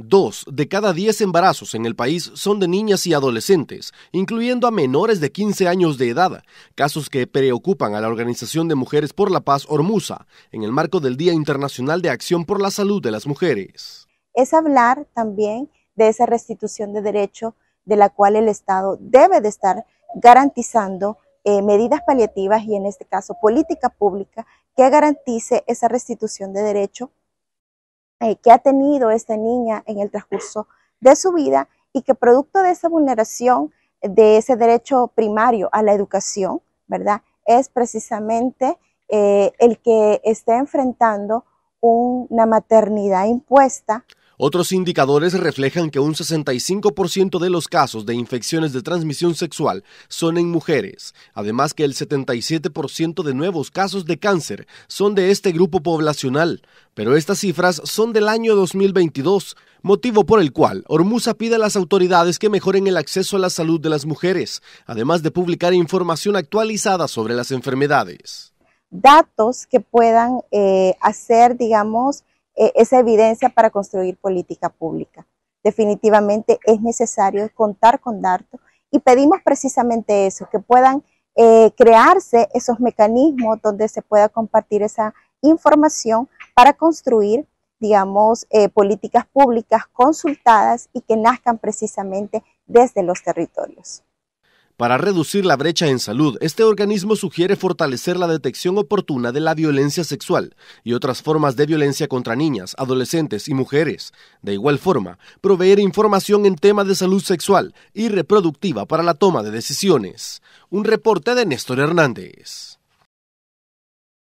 Dos de cada diez embarazos en el país son de niñas y adolescentes, incluyendo a menores de 15 años de edad, casos que preocupan a la Organización de Mujeres por la Paz Hormuza, en el marco del Día Internacional de Acción por la Salud de las Mujeres. Es hablar también de esa restitución de derecho de la cual el Estado debe de estar garantizando eh, medidas paliativas y en este caso política pública que garantice esa restitución de derecho eh, que ha tenido esta niña en el transcurso de su vida y que producto de esa vulneración de ese derecho primario a la educación, ¿verdad? Es precisamente eh, el que está enfrentando una maternidad impuesta otros indicadores reflejan que un 65% de los casos de infecciones de transmisión sexual son en mujeres, además que el 77% de nuevos casos de cáncer son de este grupo poblacional. Pero estas cifras son del año 2022, motivo por el cual Hormuza pide a las autoridades que mejoren el acceso a la salud de las mujeres, además de publicar información actualizada sobre las enfermedades. Datos que puedan eh, hacer, digamos, e, esa evidencia para construir política pública. Definitivamente es necesario contar con datos y pedimos precisamente eso, que puedan eh, crearse esos mecanismos donde se pueda compartir esa información para construir, digamos, eh, políticas públicas consultadas y que nazcan precisamente desde los territorios. Para reducir la brecha en salud, este organismo sugiere fortalecer la detección oportuna de la violencia sexual y otras formas de violencia contra niñas, adolescentes y mujeres. De igual forma, proveer información en temas de salud sexual y reproductiva para la toma de decisiones. Un reporte de Néstor Hernández.